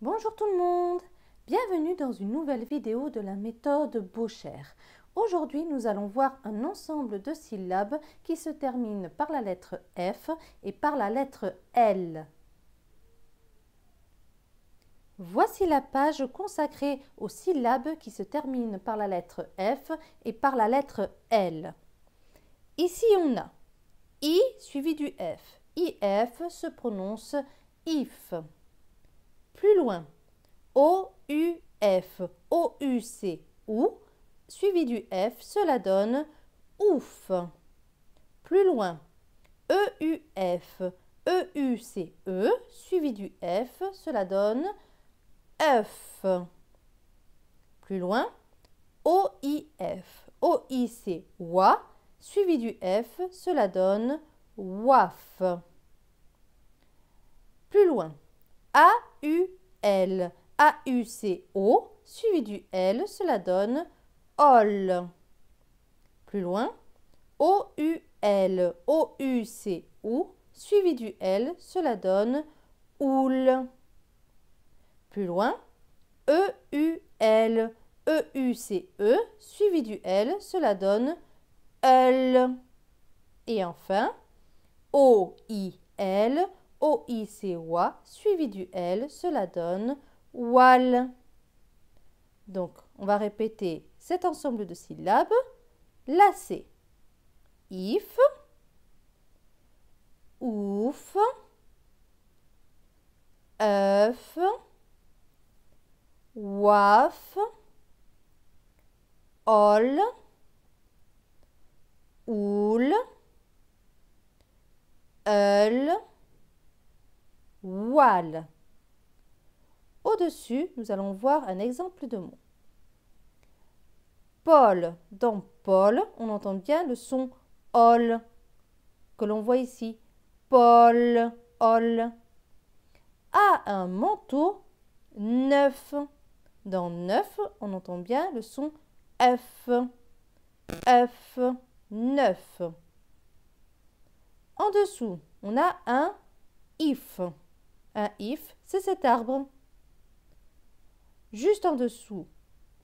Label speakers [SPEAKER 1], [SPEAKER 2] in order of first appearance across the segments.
[SPEAKER 1] Bonjour tout le monde Bienvenue dans une nouvelle vidéo de la méthode Beauchère. Aujourd'hui, nous allons voir un ensemble de syllabes qui se terminent par la lettre F et par la lettre L. Voici la page consacrée aux syllabes qui se terminent par la lettre F et par la lettre L. Ici, on a I suivi du F. IF se prononce IF. Plus loin, O-U-F, O-U-C, ou, suivi du F, cela donne ouf. Plus loin, E-U-F, E-U-C-E, suivi du F, cela donne f. Plus loin, O-I-F, O-I-C, wa, suivi du F, cela donne waf. Plus loin, A u l a A-U-C-O, suivi du L, cela donne OL. Plus loin, O-U-L, u c O, suivi du L, cela donne OUL. Plus loin, E-U-L, e E-U-C-E, suivi du L, cela donne L. Et enfin, O-I-L, o i c OI suivi du L, cela donne WAL. Donc, on va répéter cet ensemble de syllabes. Là, IF, OUF, œuf, waf, ol, oul, ELLE. Au-dessus, nous allons voir un exemple de mot. Paul. Dans Paul, on entend bien le son ol que l'on voit ici. Paul, ol. A un manteau neuf. Dans neuf, on entend bien le son F. F, neuf. En dessous, on a un if. Un if, c'est cet arbre. Juste en dessous,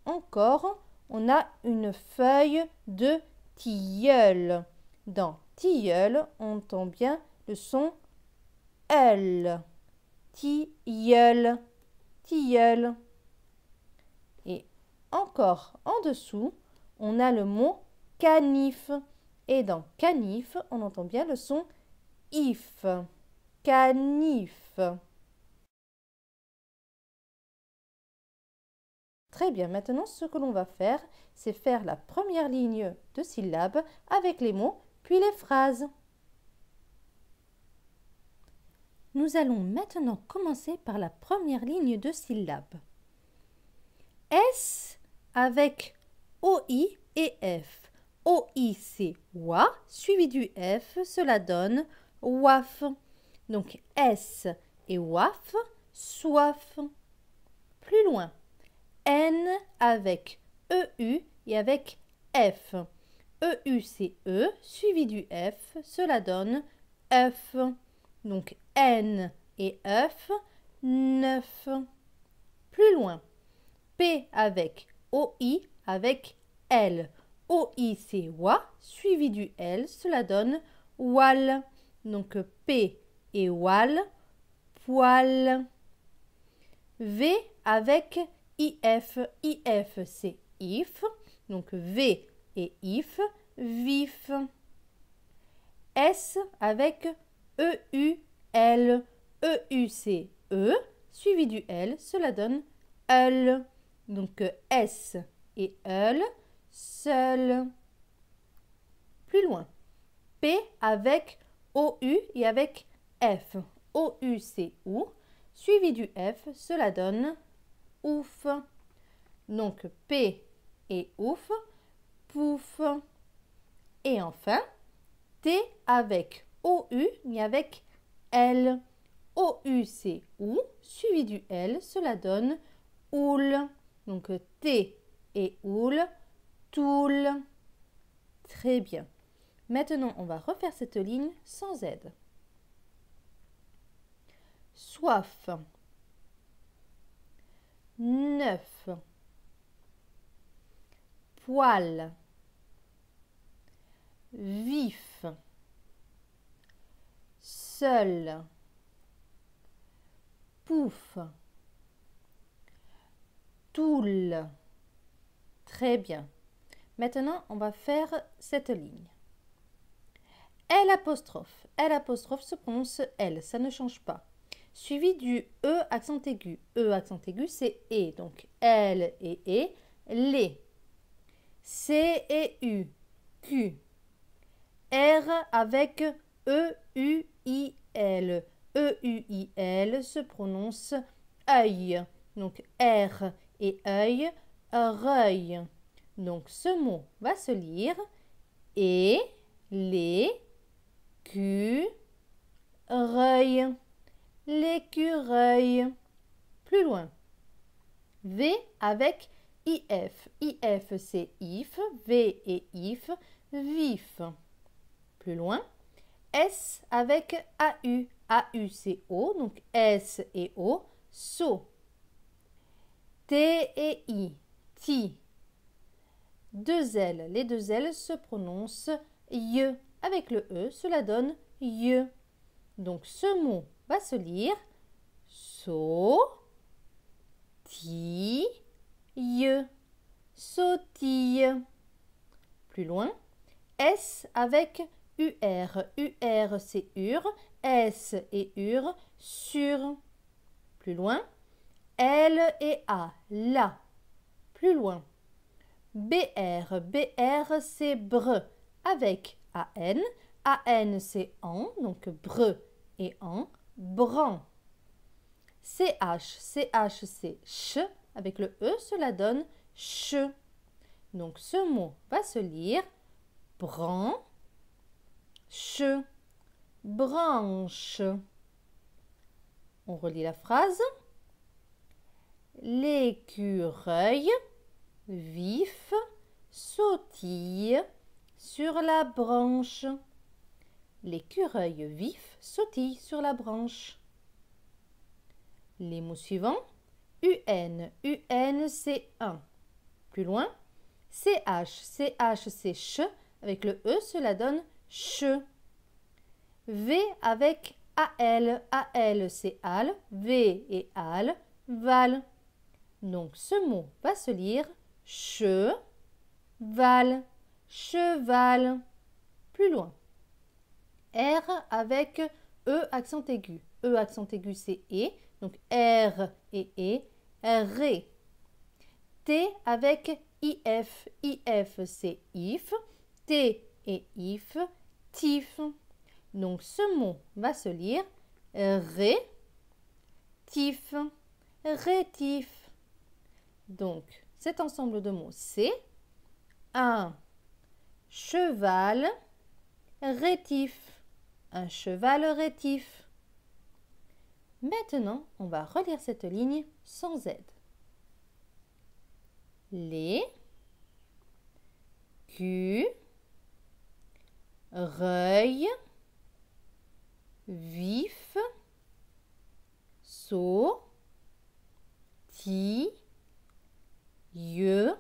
[SPEAKER 1] encore, on a une feuille de tilleul. Dans tilleul, on entend bien le son L. Tilleul. Tilleul. Et encore en dessous, on a le mot canif. Et dans canif, on entend bien le son if canif. Très bien, maintenant ce que l'on va faire, c'est faire la première ligne de syllabes avec les mots puis les phrases. Nous allons maintenant commencer par la première ligne de syllabes. S avec OI et F. OI c'est WA, suivi du F, cela donne WAF. Donc S et waf, soif. Plus loin, N avec EU et avec F. EU c'est E suivi du F, cela donne F. Donc N et F, neuf ». Plus loin, P avec OI avec L. OI c'est WA suivi du L, cela donne WAL. Donc P et wal, poil. V avec IF. IF, c'est if. Donc V et if, vif. S avec e u L. EU, c'est E, suivi du L, cela donne l Donc S et l seul. Plus loin. P avec OU et avec F, O, U, C, OU, suivi du F, cela donne ouf. Donc P et ouf, pouf. Et enfin, T avec OU, mais avec L. OU, C, OU, suivi du L, cela donne OUL. Donc T et OUL, TOUL. Très bien. Maintenant, on va refaire cette ligne sans Z soif. Neuf. Poil. Vif. Seul. Pouf. Toul. Très bien. Maintenant, on va faire cette ligne. L apostrophe. L apostrophe se prononce L, ça ne change pas suivi du E accent aigu. E accent aigu, c'est E. Donc, L et E, les. C et U, Q. R avec E, U, I, L. E, U, I, L se prononce œil. Donc, R et œil, reuil. Donc, ce mot va se lire E, les, Q, reuil l'écureuil. Plus loin. V avec IF. IF c'est IF, V et IF, VIF. Plus loin. S avec AU. AU c'est O, donc S et O, SO. T et I, TI. Deux L, les deux L se prononcent yeux Avec le E, cela donne Y. Donc ce mot va se lire so ti sautille. Plus loin, S avec UR, UR c'est ur, S et ur, sur. Plus loin, L et A, la. Plus loin, BR, BR c'est bre, avec AN, AN c'est en, donc bre et en, Bran. CH, CH, ch. Avec le E, cela donne ch. Donc ce mot va se lire branche, branche. On relit la phrase. L'écureuil vif sautille sur la branche. L'écureuil vif sautille sur la branche. Les mots suivants UN, UN, C1. Plus loin, CH, CH, c ch. Avec le E, cela donne CHE. V avec AL, AL, c'est al. V et al, val. Donc ce mot va se lire che, val, cheval. Plus loin. R avec E accent aigu. E accent aigu, c'est E. Donc R et E. RÉ. T avec IF. IF, c'est IF. T et IF. TIF. Donc ce mot va se lire ré tif. Rétif. Donc cet ensemble de mots, c'est un cheval rétif un cheval rétif. Maintenant, on va relire cette ligne sans aide. Les Q Reuil Vif Saut Ti Yeux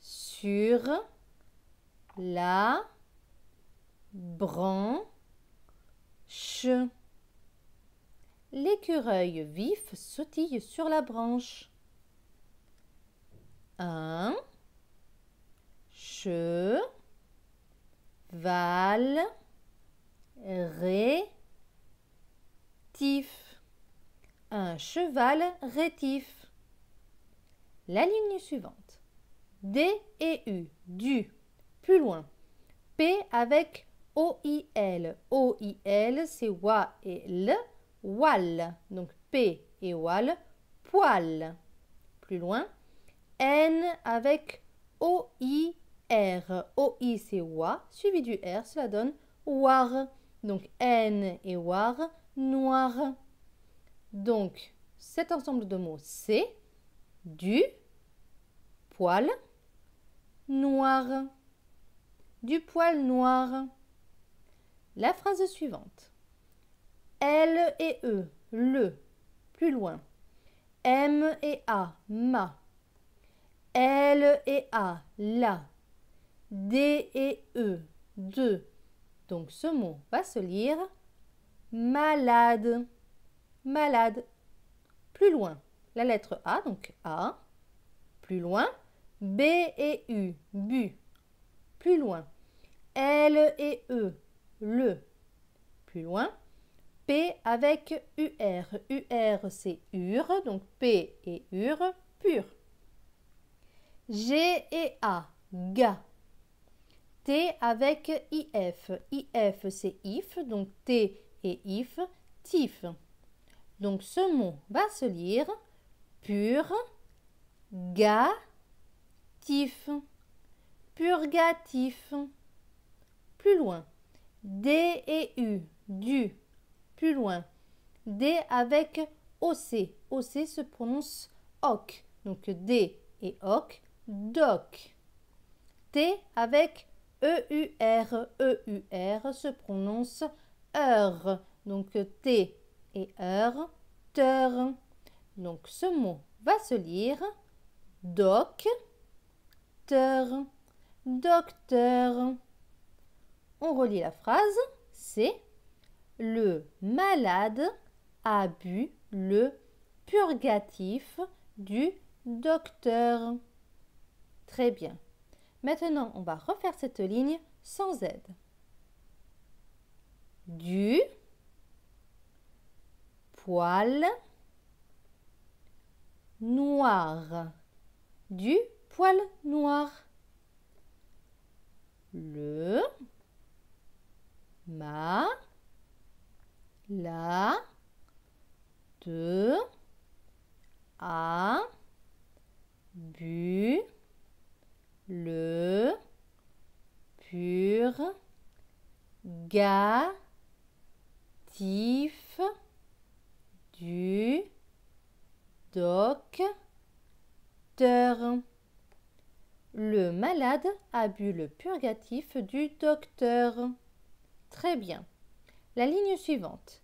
[SPEAKER 1] Sur La branche Ch. L'écureuil vif sautille sur la branche. Un. cheval Val. Ré. Tif. Un cheval rétif. La ligne suivante. D et U. Du. Plus loin. P avec O-I-L. O-I-L, c'est wa et l. Wal. Donc P et wal. Poil. Plus loin. N avec O-I-R. O-I, c'est wa. Suivi du R, cela donne war. Donc N et war, noir. Donc cet ensemble de mots, c'est du poil noir. Du poil noir. La phrase suivante. L et E, le, plus loin. M et A, ma. L et A, la. D et E, de. Donc ce mot va se lire malade. Malade. Plus loin, la lettre A, donc A. Plus loin, B et U, bu. Plus loin, L et E, le. Plus loin, P avec UR. UR, c'est UR, donc P et UR, pur. G et A, GA. T avec IF. IF, c'est IF, donc T et IF, TIF. Donc ce mot va se lire pur, ga, tif, purgatif. Plus loin, D et U, du. Plus loin, D avec OC. OC se prononce OC. Donc D et OC, DOC. T avec EUR, EUR se prononce EUR. Donc T et EUR, teur. Donc ce mot va se lire doc, e docteur on relit la phrase, c'est le malade a bu le purgatif du docteur. Très bien. Maintenant, on va refaire cette ligne sans aide. Du poil noir. Du poil noir. Le ma, la, de, a, bu, le, pur, ga, du, docteur. le malade a bu le purgatif du docteur. Très bien. La ligne suivante.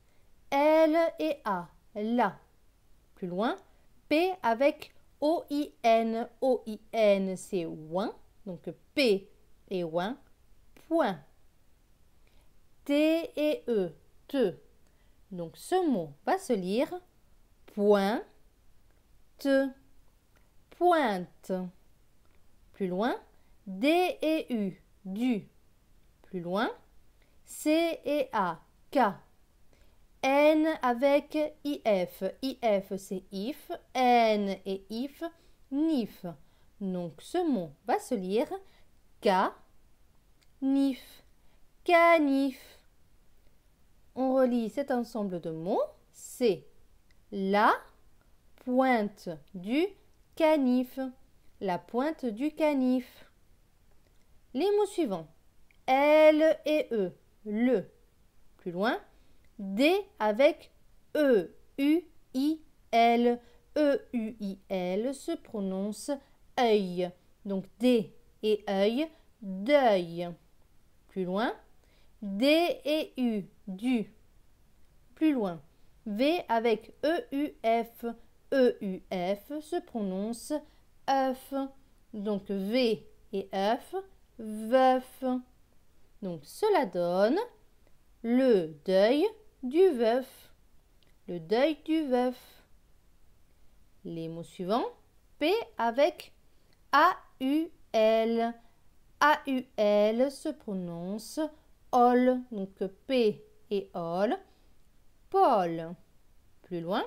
[SPEAKER 1] L et A, là. Plus loin, P avec O-I-N, O-I-N, c'est OIN. Donc P et OIN. point. T et E, te. Donc ce mot va se lire point, te, pointe. Plus loin, D et U, du. Plus loin, C et A, K. N avec IF. IF c'est IF, N et IF, NIF. Donc ce mot va se lire K, NIF, canif. On relie cet ensemble de mots. C'est la pointe du canif. La pointe du canif. Les mots suivants. L et E le. Plus loin, D avec E, U, I, L. E, U, I, L se prononce œil. Donc D et œil, deuil. Plus loin, D et U, du. Plus loin, V avec E, U, F. E, U, F se prononce œuf. Donc V et F, veuf. Donc cela donne le deuil du veuf. Le deuil du veuf. Les mots suivants. P avec A-U-L. A-U-L se prononce ol. Donc P et ol. Paul. Plus loin.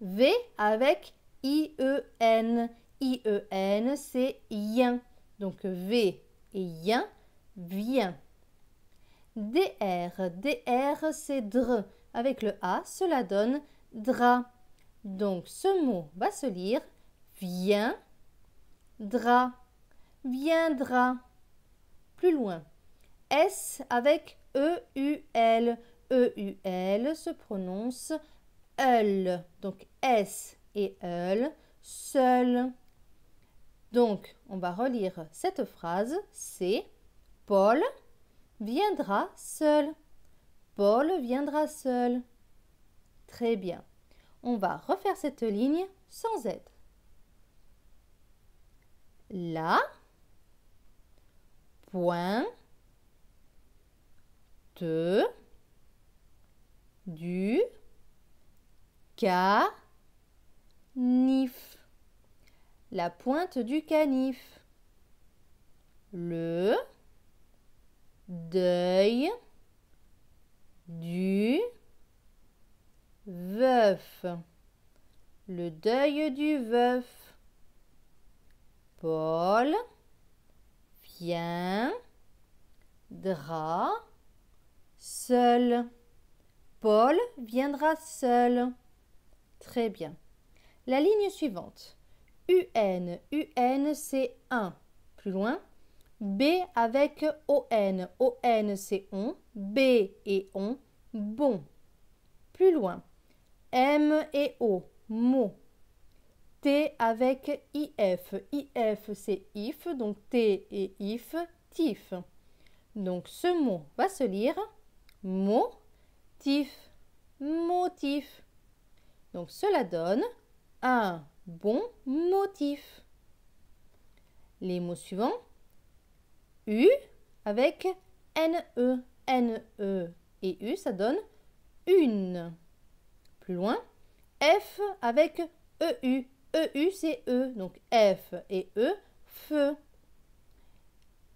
[SPEAKER 1] V avec I-E-N. I-E-N, c'est IEN. Donc V et IEN. « Viens ».« DR, DR c'est dr », Avec le A, cela donne dra ». Donc ce mot va se lire viens dra viendra. Plus loin, S avec E-U-L. E-U-L se prononce L Donc S et L seul. Donc on va relire cette phrase, c'est Paul viendra seul. Paul viendra seul. Très bien. On va refaire cette ligne sans aide. La point du canif. La pointe du canif. Le deuil du veuf. Le deuil du veuf. Paul viendra seul. Paul viendra seul. Très bien. La ligne suivante. UN, UN c'est UN. Plus loin, B avec ON. ON c'est on. B et on. Bon. Plus loin. M et O. Mot. T avec IF. IF c'est if. Donc T et if. TIF. Donc ce mot va se lire mot. TIF. Motif. Donc cela donne un bon motif. Les mots suivants U avec NE. NE et U, ça donne une. Plus loin, F avec EU. EU, c'est E. Donc F et E, feu.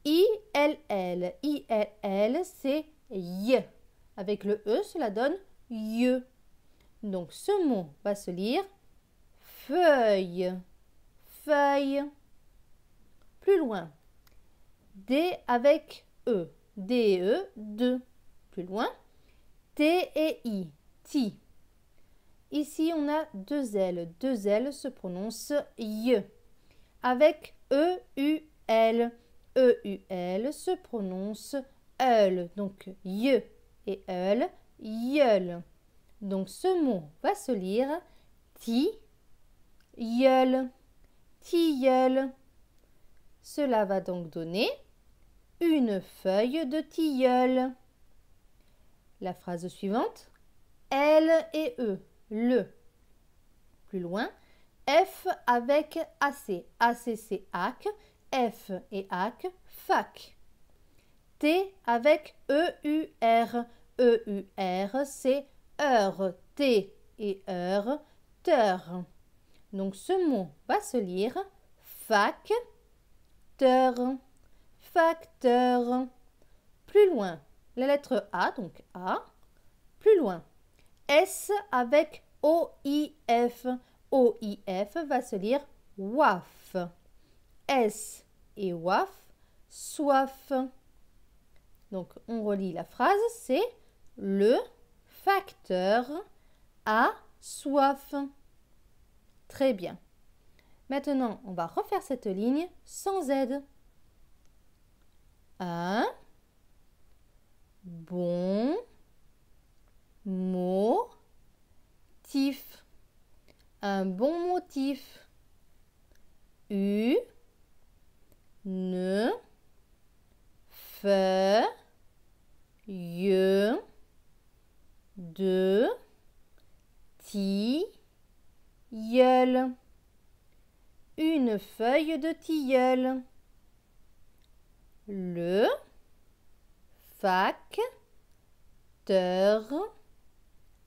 [SPEAKER 1] L, L, c'est Y. Avec le E, cela donne YE. Donc ce mot va se lire feuille. Feuille. Plus loin, D avec E, D et E, deux. Plus loin, T et I, ti. Ici, on a deux L. Deux L se prononcent Y. Avec E, U, L. E, U, L se prononce EL. Donc, Y et EL, YEL. Donc, ce mot va se lire ti, TI Cela va donc donner une feuille de tilleul. La phrase suivante, elle et E. le. Plus loin, F avec AC, c'est AC, F et AC, fac. T avec EUR, EUR, c'est EUR. T et EUR, teur. Donc ce mot va se lire fac, teur facteur. Plus loin, la lettre A, donc A. Plus loin, S avec OIF. OIF va se lire WAF. S et WAF, soif. Donc on relit la phrase, c'est le facteur a soif. Très bien. Maintenant, on va refaire cette ligne sans aide un bon motif. Un bon motif. U feuille de tilleul. Une feuille de tilleul le facteur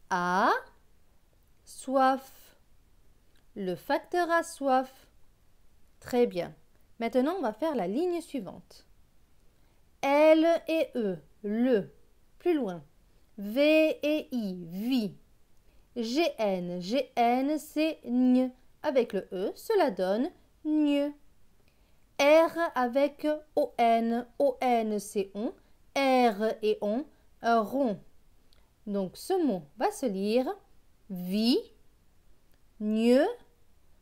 [SPEAKER 1] a soif. Le facteur a soif. Très bien. Maintenant, on va faire la ligne suivante. L et E, le. Plus loin. V et I, vi. GN, GN, c'est gne. Avec le E, cela donne gne. R avec ON. ON, c'est on. R et on, euh, rond. Donc, ce mot va se lire vie, ron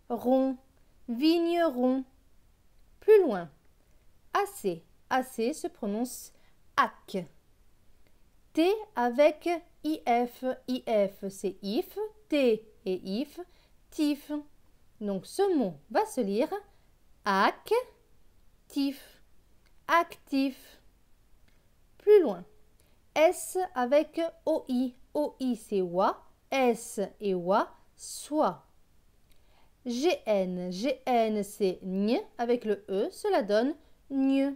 [SPEAKER 1] rond, vigneron. Plus loin, AC. AC se prononce ac. T avec IF. IF, c'est if. T et if, tif. Donc, ce mot va se lire ac actif, actif. Plus loin, S avec OI. OI c'est OI S et OI, soit. GN, GN c'est N avec le E, cela donne N.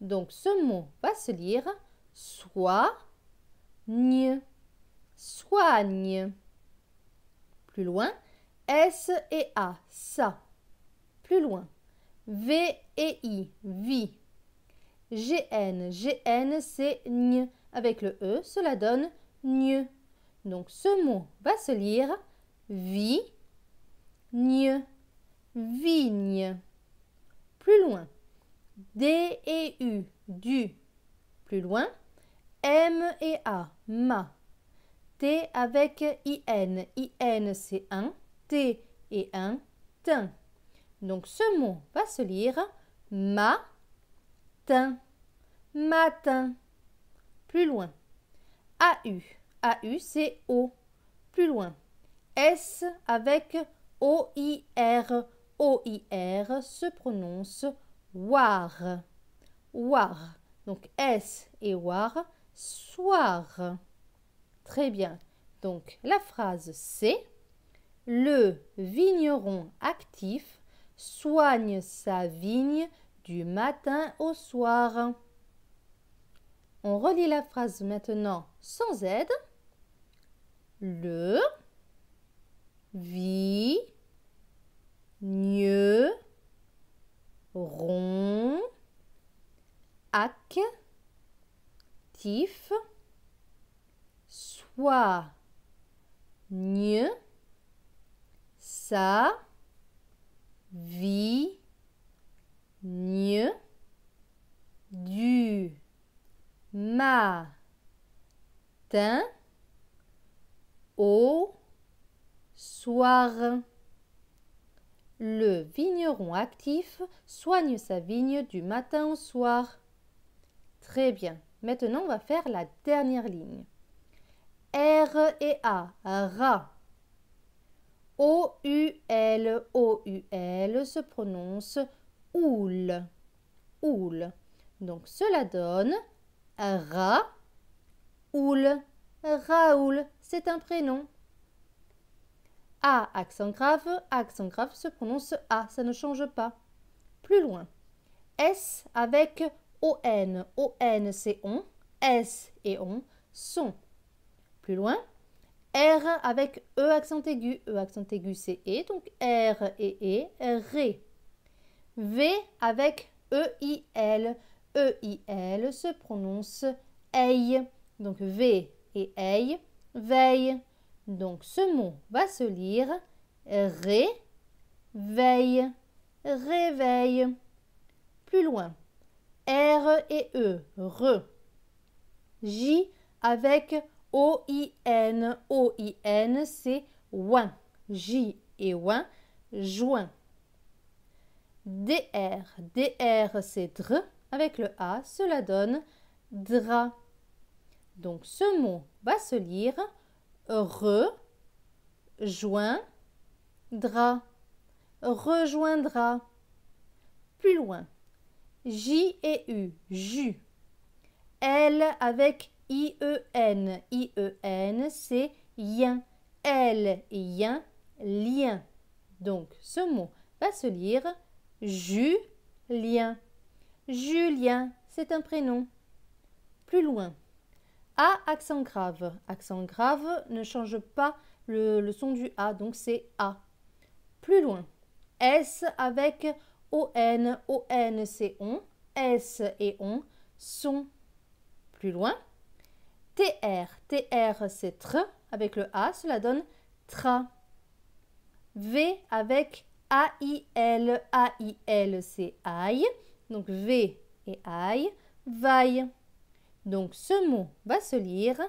[SPEAKER 1] Donc ce mot va se lire soit N, soigne. Plus loin, S et A, ça. Plus loin, v et i vie. GN, GN c'est GNE. Avec le E, cela donne gne. Donc ce mot va se lire vie, gne, vigne. Plus loin, D et U, du. Plus loin, M et A, ma. T avec IN, IN c'est un, T et un, tin. Donc ce mot va se lire MA-TIN matin, matin. Plus loin. A-U c'est O. Plus loin. S avec O-I-R O-I-R se prononce war. War. Donc S et war, soir. Très bien. Donc la phrase c'est le vigneron actif soigne sa vigne du matin au soir. On relit la phrase maintenant sans aide. Le vi gne rond actif soigne sa vigne du matin au soir. Le vigneron actif soigne sa vigne du matin au soir. Très bien. Maintenant, on va faire la dernière ligne. R et A, Ra O-U-L, O-U-L se prononce oul, oul. Donc cela donne Raoul, Raoul, c'est un prénom. A, accent grave, accent grave se prononce A, ça ne change pas. Plus loin, S avec O-N, O-N c'est on, S et on, sont. Plus loin, R avec E accent aigu. E accent aigu, c'est E, donc R et E, Ré. V avec E-I-L. E-I-L se prononce EI. Donc V et EI, veille. Donc ce mot va se lire Ré, veille, réveille. Plus loin, R et E, re. J avec O-I-N. O-I-N, c'est OIN, J et OIN, joint. DR. DR, c'est dr. Avec le A, cela donne DRA. Donc ce mot va se lire re, joint, dra Rejoindra. Plus loin. J et U. JU, L avec I-E-N. I-E-N, c'est yin. L, yin, lien. Donc, ce mot va se lire Julien. Julien, c'est un prénom. Plus loin. A, accent grave. Accent grave ne change pas le, le son du A, donc c'est A. Plus loin. S avec O-N. O-N, c'est on. S et on sont. Plus loin. TR. TR, c'est TR. Avec le A, cela donne TRA. V avec A-I-L. A-I-L, c'est aïe. Donc V et aïe. Vaille. Donc ce mot va se lire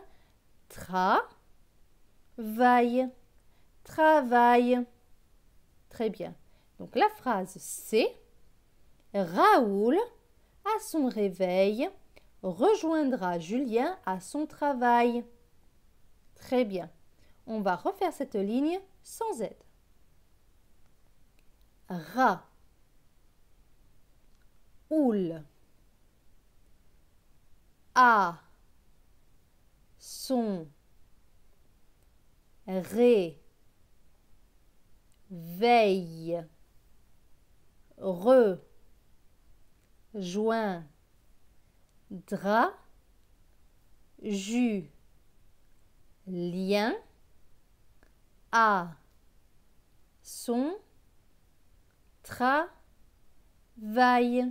[SPEAKER 1] tra, vaille, travail. Très bien. Donc la phrase C, Raoul, à son réveil, rejoindra Julien à son travail. Très bien. On va refaire cette ligne sans aide. Ra Oul A. Son. Ré. Veille. Re. Joint Dra jus, lien, à, son, travail.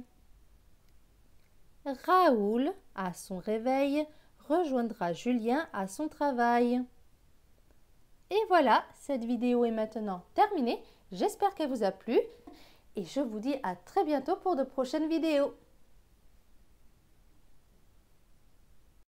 [SPEAKER 1] Raoul, à son réveil, rejoindra Julien à son travail. Et voilà, cette vidéo est maintenant terminée. J'espère qu'elle vous a plu et je vous dis à très bientôt pour de prochaines vidéos.